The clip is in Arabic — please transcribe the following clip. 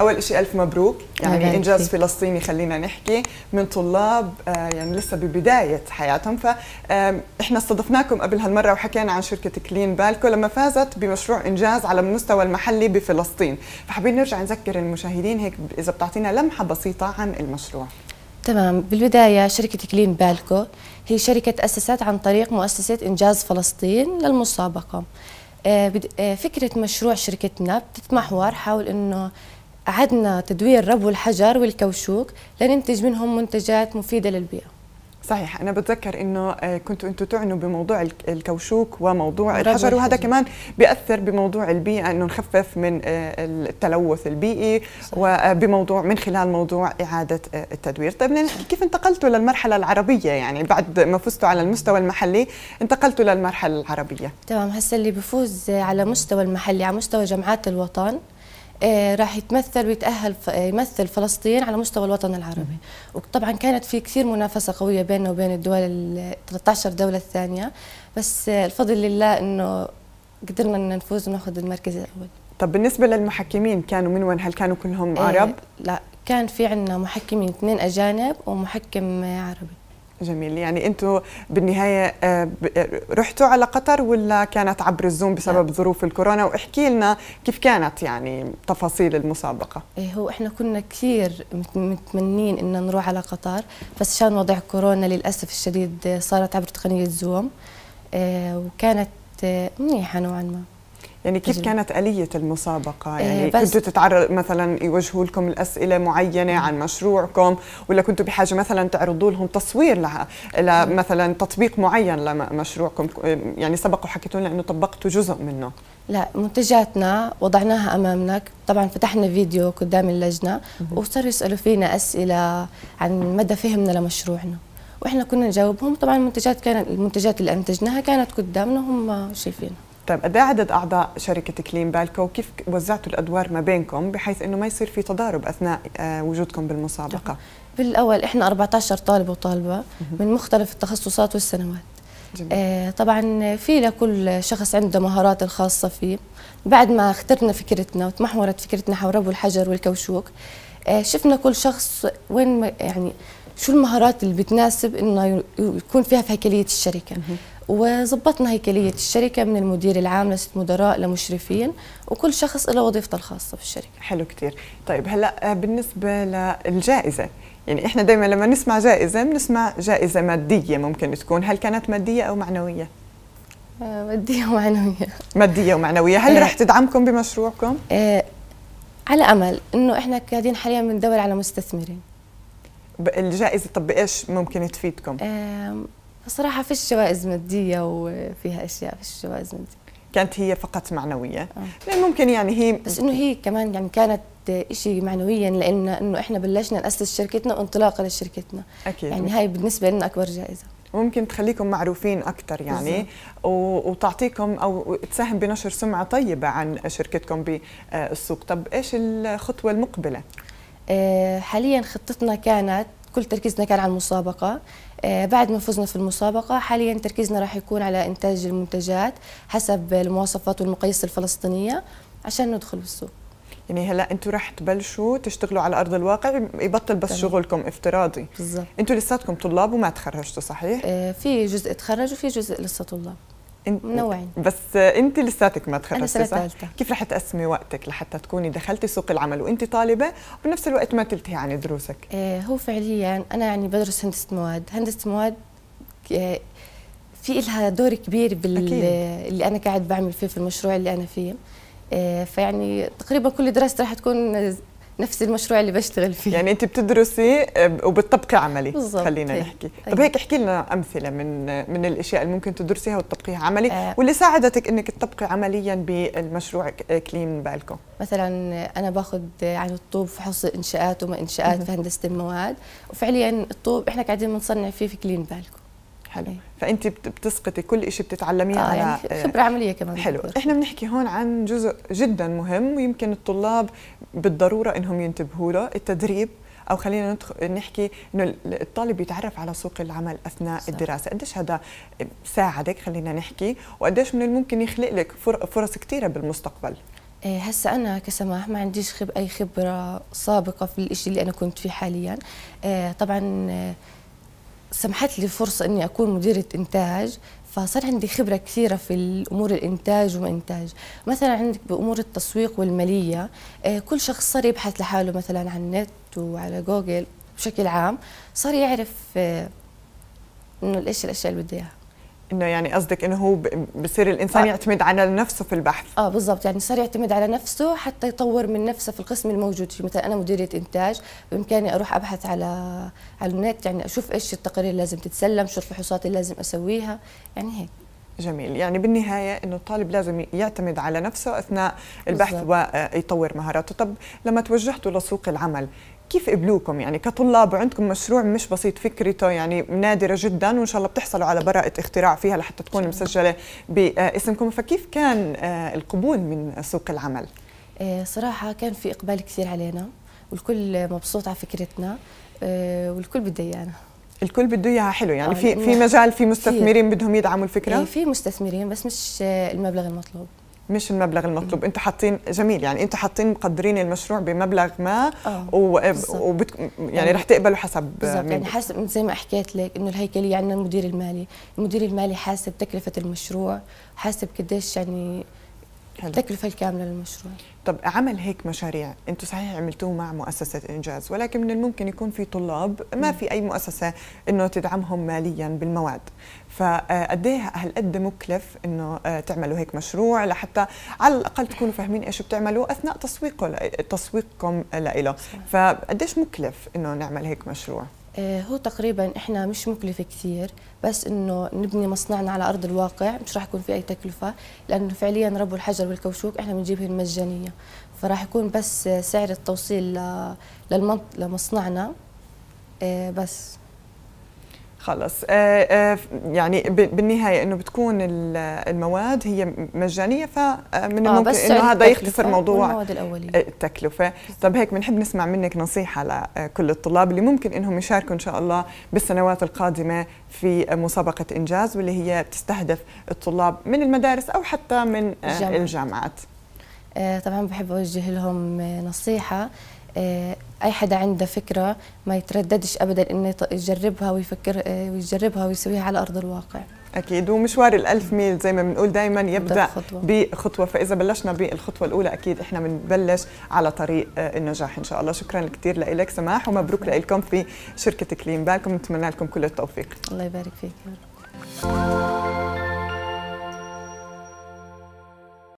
اول شيء الف مبروك يعني انجاز فلسطيني خلينا نحكي من طلاب آه، يعني لسه ببدايه حياتهم فاحنا استضفناكم قبل هالمره وحكينا عن شركه كلين بالكو لما فازت بمشروع انجاز على المستوى المحلي بفلسطين فحابين نرجع نذكر المشاهدين هيك اذا بتعطينا لمحه بسيطه عن المشروع تمام بالبداية شركة كلين بالكو هي شركة تأسست عن طريق مؤسسة إنجاز فلسطين للمسابقة آه، آه، فكرة مشروع شركتنا بتتمحور حول أنه عدنا تدوير ربو الحجر والكوشوك لننتج منهم منتجات مفيدة للبيئة صحيح انا بتذكر انه آه، كنتوا انتم تعنوا بموضوع الكوشوك وموضوع الحجر وهذا كمان بياثر بموضوع البيئه انه نخفف من آه، التلوث البيئي وبموضوع آه، من خلال موضوع اعاده التدوير طيب كيف انتقلتوا للمرحله العربيه يعني بعد ما فزتوا على المستوى المحلي انتقلتوا للمرحله العربيه تمام هسه اللي بفوز على مستوى المحلي على مستوى جمعات الوطن آه، راح يتمثل ويتأهل آه، يمثل فلسطين على مستوى الوطن العربي وطبعا كانت في كثير منافسة قوية بيننا وبين الدول ال 13 دولة الثانية بس آه، الفضل لله أنه قدرنا نفوز وناخذ المركز الأول طب بالنسبة للمحكمين كانوا من وين هل كانوا كلهم عرب؟ لا كان في عندنا محكمين اثنين أجانب ومحكم عربي جميل يعني انتم بالنهايه آه، آه، رحتوا على قطر ولا كانت عبر الزوم بسبب ظروف الكورونا واحكي لنا كيف كانت يعني تفاصيل المسابقه إيه هو احنا كنا كثير متمنين ان نروح على قطر بس عشان وضع كورونا للاسف الشديد صارت عبر تقنيه زوم آه، وكانت منيحه نوعا ما يعني كيف كانت آلية المسابقة؟ إيه، يعني كنتوا تتعرض مثلا يوجهوا لكم الأسئلة معينة عن مشروعكم ولا كنتوا بحاجة مثلا تعرضوا لهم تصوير لمثلا إيه. تطبيق معين لمشروعكم يعني سبق وحكيتوا لنا أنه طبقتوا جزء منه لا منتجاتنا وضعناها امامنا طبعا فتحنا فيديو قدام اللجنه وصاروا يسالوا فينا اسئله عن مدى فهمنا لمشروعنا واحنا كنا نجاوبهم طبعا المنتجات كانت المنتجات اللي انتجناها كانت قدامنا وهم شايفينها طيب قد إيه عدد اعضاء شركه كلين بالكو وكيف وزعتوا الادوار ما بينكم بحيث انه ما يصير في تضارب اثناء آه، وجودكم بالمسابقه بالاول احنا 14 طالب وطالبه من مختلف التخصصات والسنوات جميل. آه طبعا في لكل شخص عنده مهاراته الخاصه فيه بعد ما اخترنا فكرتنا وتمحورت فكرتنا حول ربو الحجر والكوشوك آه شفنا كل شخص وين يعني شو المهارات اللي بتناسب انه يكون فيها في هيكليه الشركه وظبطنا هيكليه الشركه من المدير العام لست مدراء لمشرفين وكل شخص له وظيفته الخاصه في الشركه حلو كثير طيب هلا بالنسبه للجائزه يعني احنا دائما لما نسمع جائزه بنسمع جائزه ماديه ممكن تكون هل كانت ماديه او معنويه آه، ماديه ومعنويه ماديه ومعنويه هل آه. رح تدعمكم بمشروعكم آه، على امل انه احنا قاعدين حاليا بندور على مستثمرين الجائزه طب بايش ممكن تفيدكم؟ صراحة فيش جوائز مادية وفيها أشياء فيش جوائز مادية كانت هي فقط معنوية آه. لأن ممكن يعني هي بس إنه هي كمان يعني كانت شيء معنويا لأن إنه إحنا بلشنا نأسس شركتنا وانطلاقا لشركتنا أكيد يعني هاي بالنسبة لنا أكبر جائزة ممكن تخليكم معروفين اكثر يعني و... وتعطيكم او تساهم بنشر سمعه طيبه عن شركتكم بالسوق آه، طب ايش الخطوه المقبله آه، حاليا خطتنا كانت كل تركيزنا كان على المسابقة آه، بعد ما فزنا في المسابقة حاليا تركيزنا راح يكون على إنتاج المنتجات حسب المواصفات والمقاييس الفلسطينية عشان ندخل بالسوق يعني هلا انتم رح تبلشوا تشتغلوا على ارض الواقع يبطل بس تمام. شغلكم افتراضي بالضبط انتم لساتكم طلاب وما تخرجتوا صحيح؟ آه، في جزء تخرج وفي جزء لسه طلاب منوعين بس انت لساتك ما تخرجتي صح؟ كيف رح تقسمي وقتك لحتى تكوني دخلتي سوق العمل وانت طالبه وبنفس الوقت ما تلتهي عن دروسك؟ إيه، هو فعليا انا يعني بدرس هندسه مواد، هندسه مواد إيه، في لها دور كبير باللي أكيد. انا قاعد بعمل فيه في المشروع اللي انا فيه إيه، فيعني تقريبا كل دراستي رح تكون نفس المشروع اللي بشتغل فيه يعني انت بتدرسي آه، وبتطبقي عملي بالزبط. خلينا إيه. نحكي هي. إيه. طب هيك احكي لنا امثله من من الاشياء اللي ممكن تدرسيها وتطبقيها عملي أه. واللي ساعدتك انك تطبقي عمليا بالمشروع آه، كلين بالكم مثلا انا باخذ عن الطوب فحص انشاءات وما انشاءات في هندسه المواد وفعليا الطوب احنا قاعدين بنصنع فيه في كلين بالكم حلو إيه. فانت بتسقطي كل شيء بتتعلميه آه على يعني آه، خبره عمليه كمان حلو بقدر. احنا بنحكي هون عن جزء جدا مهم ويمكن الطلاب بالضروره انهم ينتبهوا له التدريب او خلينا ندخل نحكي انه الطالب يتعرف على سوق العمل اثناء صح. الدراسه قديش هذا ساعدك خلينا نحكي وقديش من الممكن يخلق لك فرص كثيره بالمستقبل إيه، هسا أنا كسماح ما عنديش خب أي خبرة سابقة في الشيء اللي أنا كنت فيه حاليا إيه، طبعا سمحت لي فرصة إني أكون مديرة إنتاج فصار عندي خبرة كثيرة في الأمور الإنتاج وما إنتاج مثلا عندك بأمور التسويق والمالية آه، كل شخص صار يبحث لحاله مثلا على النت وعلى جوجل بشكل عام صار يعرف آه، إنه إيش الأشياء اللي بدي إياها انه يعني قصدك انه هو بصير الانسان آه. يعتمد على نفسه في البحث اه بالضبط يعني صار يعتمد على نفسه حتى يطور من نفسه في القسم الموجود فيه مثلا انا مديريه انتاج بامكاني اروح ابحث على على النت يعني اشوف ايش التقارير اللي لازم تتسلم شو الفحوصات اللي لازم اسويها يعني هيك جميل يعني بالنهاية أنه الطالب لازم يعتمد على نفسه أثناء البحث بالزبط. ويطور مهاراته طب لما توجهتوا لسوق العمل كيف قبلوكم يعني كطلاب وعندكم مشروع مش بسيط فكرته يعني نادره جدا وان شاء الله بتحصلوا على براءه اختراع فيها لحتى تكون مسجله باسمكم فكيف كان آه، القبول من سوق العمل آه، صراحه كان في اقبال كثير علينا والكل مبسوط على فكرتنا آه، والكل بده ايانا الكل بده اياها حلو يعني في في مجال في مستثمرين بدهم يدعموا الفكره إيه، في مستثمرين بس مش المبلغ المطلوب مش المبلغ المطلوب انتم حاطين جميل يعني انتم حاطين مقدرين المشروع بمبلغ ما اه، و... وبت... يعني, يعني رح تقبلوا حسب يعني حسب زي ما حكيت لك انه الهيكليه عندنا المدير المالي المدير المالي حاسب تكلفه المشروع حاسب قديش يعني التكلفه الكامله للمشروع طب عمل هيك مشاريع انتم صحيح عملتوه مع مؤسسه انجاز ولكن من الممكن يكون في طلاب ما في اي مؤسسه انه تدعمهم ماليا بالمواد فقد ايه هالقد مكلف انه آه، تعملوا هيك مشروع لحتى على الاقل تكونوا فاهمين ايش بتعملوا اثناء تسويقه تسويقكم فقد ايش مكلف انه نعمل هيك مشروع آه، هو تقريبا احنا مش مكلف كثير بس انه نبني مصنعنا على ارض الواقع مش راح يكون في اي تكلفه لانه فعليا ربو الحجر والكوشوك احنا بنجيبهم مجانيه فراح يكون بس سعر التوصيل لمصنعنا آه، بس خلص آه، آه، يعني بالنهايه انه بتكون المواد هي مجانيه فمن آه،, آه الممكن انه هذا يختصر موضوع التكلفه طب هيك بنحب نسمع منك نصيحه لكل الطلاب اللي ممكن انهم يشاركوا ان شاء الله بالسنوات القادمه في مسابقه انجاز واللي هي بتستهدف الطلاب من المدارس او حتى من الجامعات, الجامعات. طبعا بحب اوجه لهم نصيحه آه، اي حدا عنده فكره ما يترددش ابدا انه يجربها ويفكر آه، ويجربها ويسويها على ارض الواقع اكيد ومشوار الألف ميل زي ما بنقول دائما يبدا خطوة. بخطوه فاذا بلشنا بالخطوه الاولى اكيد احنا بنبلش على طريق آه، النجاح ان شاء الله شكرا كثير لك سماح ومبروك لكم في شركه كلين بالكم نتمنى لكم كل التوفيق الله يبارك فيك يا رب.